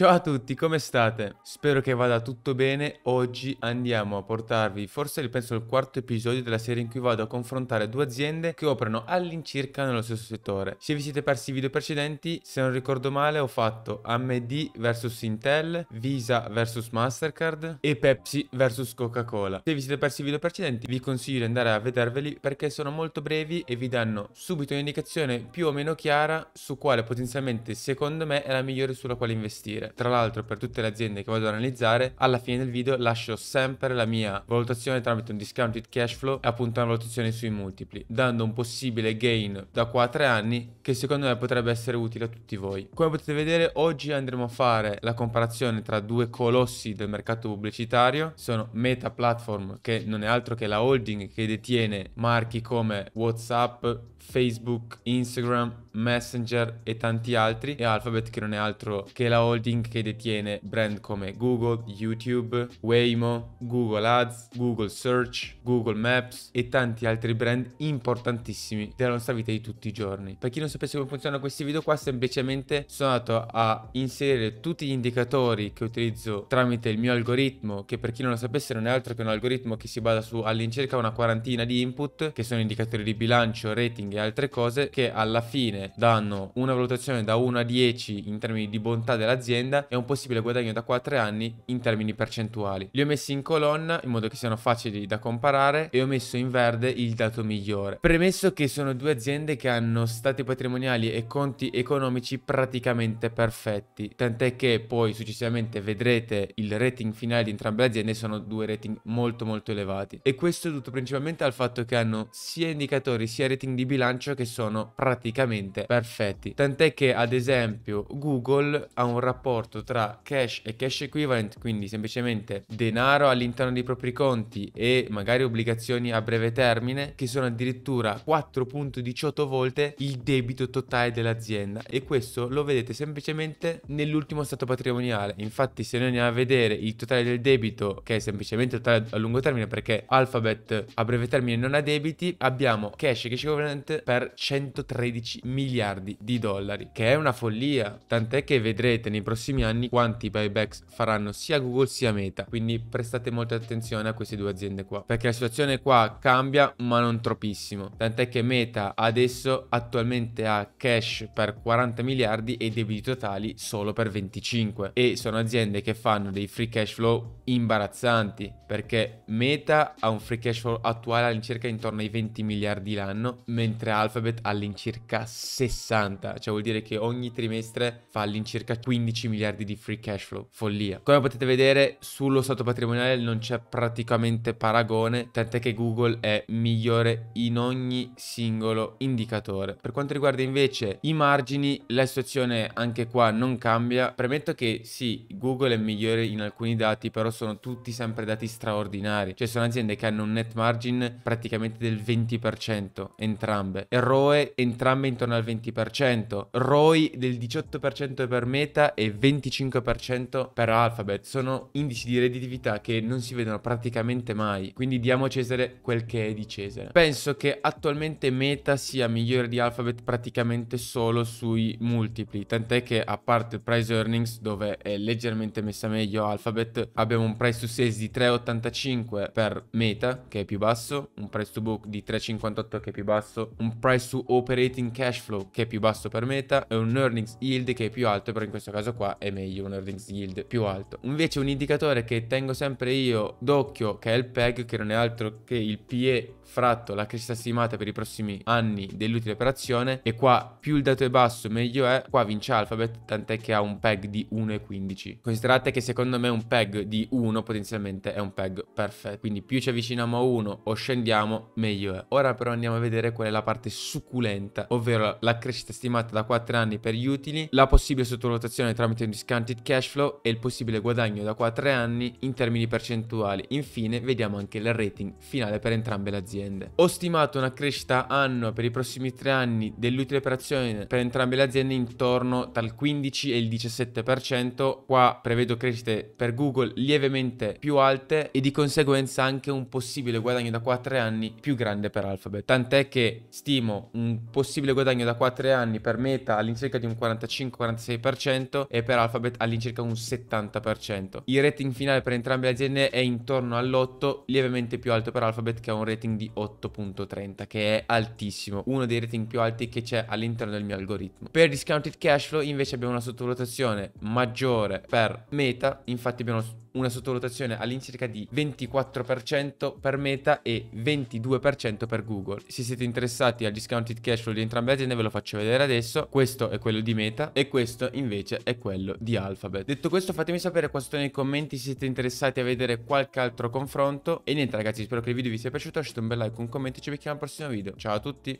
Ciao a tutti, come state? Spero che vada tutto bene. Oggi andiamo a portarvi, forse penso il quarto episodio della serie in cui vado a confrontare due aziende che operano all'incirca nello stesso settore. Se vi siete persi i video precedenti, se non ricordo male, ho fatto AMD vs Intel, Visa vs Mastercard e Pepsi vs Coca-Cola. Se vi siete persi i video precedenti, vi consiglio di andare a vederveli perché sono molto brevi e vi danno subito un'indicazione più o meno chiara su quale potenzialmente secondo me è la migliore sulla quale investire utile. Tra l'altro per tutte le aziende che vado ad analizzare, alla fine del video lascio sempre la mia valutazione tramite un discounted cash flow e appunto una valutazione sui multipli, dando un possibile gain da qua a tre anni che secondo me potrebbe essere utile a tutti voi. Come potete vedere oggi andremo a fare la comparazione tra due colossi del mercato pubblicitario, sono Meta Platform che non è altro che la holding che detiene marchi come WhatsApp, Facebook, Instagram, Messenger e tanti altri e Alphabet che non è altro che la holding che detiene brand come Google, YouTube, Waymo, Google Ads, Google Search, Google Maps e tanti altri brand importantissimi della nostra vita di tutti i giorni. Per chi non sapesse come funzionano questi video qua semplicemente sono andato a inserire tutti gli indicatori che utilizzo tramite il mio algoritmo che per chi non lo sapesse non è altro che un algoritmo che si basa su all'incirca una quarantina di input che sono indicatori di bilancio, rating e altre cose che alla fine danno una valutazione da 1 a 10 in termini di bontà dell'azienda e un possibile guadagno da 4 anni in termini percentuali. Li ho messi in colonna in modo che siano facili da comparare e ho messo in verde il dato migliore. Premesso che sono due aziende che hanno stati patrimoniali e conti economici praticamente perfetti, tant'è che poi successivamente vedrete il rating finale di entrambe le aziende sono due rating molto molto elevati e questo è dovuto principalmente al fatto che hanno sia indicatori sia rating di bilancio che sono praticamente assolutamente perfetti. Tant'è che ad esempio Google ha un rapporto tra cash e cash equivalent, quindi semplicemente denaro all'interno dei propri conti e magari obbligazioni a breve termine che sono addirittura 4.18 volte il debito totale dell'azienda e questo lo vedete semplicemente nell'ultimo stato patrimoniale. Infatti se noi andiamo a vedere il totale del debito che è semplicemente il totale a lungo termine perché Alphabet a breve termine non ha debiti, abbiamo cash e cash equivalent per 113 milioni miliardi di dollari, che è una follia, tant'è che vedrete nei prossimi anni quanti buybacks faranno sia Google sia Meta, quindi prestate molta attenzione a queste due aziende qua, perché la situazione qua cambia ma non troppissimo, tant'è che Meta adesso attualmente ha cash per 40 miliardi e debiti totali solo per 25 e sono aziende che fanno dei free cash flow imbarazzanti perché Meta ha un free cash flow attuale all'incirca intorno ai 20 miliardi l'anno mentre Alphabet all'incirca 6 60, cioè vuol dire che ogni trimestre fa all'incirca 15 miliardi di free cash flow, follia. Come potete vedere sullo stato patrimoniale non c'è praticamente paragone, tant'è che Google è migliore in ogni singolo indicatore. Per quanto riguarda invece i margini, la situazione anche qua non cambia, premetto che sì, Google è migliore in alcuni dati, però sono tutti sempre dati straordinari, cioè sono aziende che hanno un net margin praticamente del 20% entrambe, e ROE entrambe intorno al al 20%, ROI del 18% per Meta e 25% per Alphabet. Sono indici di redditività che non si vedono praticamente mai, quindi diamo a Cesare quel che è di Cesare. Penso che attualmente Meta sia migliore di Alphabet praticamente solo sui multipli, tant'è che a parte il price earnings dove è leggermente messa meglio Alphabet, abbiamo un price to sales di 3,85 per Meta che è più basso, un price to book di 3,58 che è più basso, un price to operating cash flow che è più basso per meta e un earnings yield che è più alto, però in questo caso qua è meglio un earnings yield più alto. Invece un indicatore che tengo sempre io d'occhio, che è il PEG, che non è altro che il PE fratto la crescita stimata per i prossimi anni dell'utile per azione e qua più il dato è basso meglio è, qua vince Alphabet, tant'è che ha un PEG di 1,15. Considerate che secondo me un PEG di 1 potenzialmente è un PEG perfetto, quindi più ci avviciniamo a 1 o scendiamo meglio è. Ora però andiamo a vedere qual è la parte succulenta, ovvero la crescita stimata da 4 anni per gli utili, la possibile sottovalutazione tramite un discounted cash flow e il possibile guadagno da 4 anni in termini percentuali. Infine vediamo anche il rating finale per entrambe le aziende. Ho stimato una crescita annua per i prossimi 3 anni dell'utile per azione per entrambe le aziende intorno dal 15 e il 17%, qua prevedo crescite per Google lievemente più alte e di conseguenza anche un possibile guadagno da 4 anni più grande per Alphabet. Tant'è che stimo un possibile guadagno da da 4 anni per Meta all'incirca di un 45-46% e per Alphabet all'incirca un 70%. Il rating finale per entrambe le aziende è intorno all'8, lievemente più alto per Alphabet che ha un rating di 8.30 che è altissimo, uno dei rating più alti che c'è all'interno del mio algoritmo. Per discounted cash flow invece abbiamo una sottovalutazione maggiore per Meta, infatti abbiamo una sottovalutazione all'incirca di 24% per Meta e 22% per Google. Se siete interessati al discounted cash flow di entrambe le aziende ve lo faccio vedere adesso. Questo è quello di Meta e questo invece è quello di Alphabet. Detto questo fatemi sapere qua sotto nei commenti se siete interessati a vedere qualche altro confronto. E niente ragazzi spero che il video vi sia piaciuto, lasciate un bel like, un commento e ci vediamo al prossimo video. Ciao a tutti!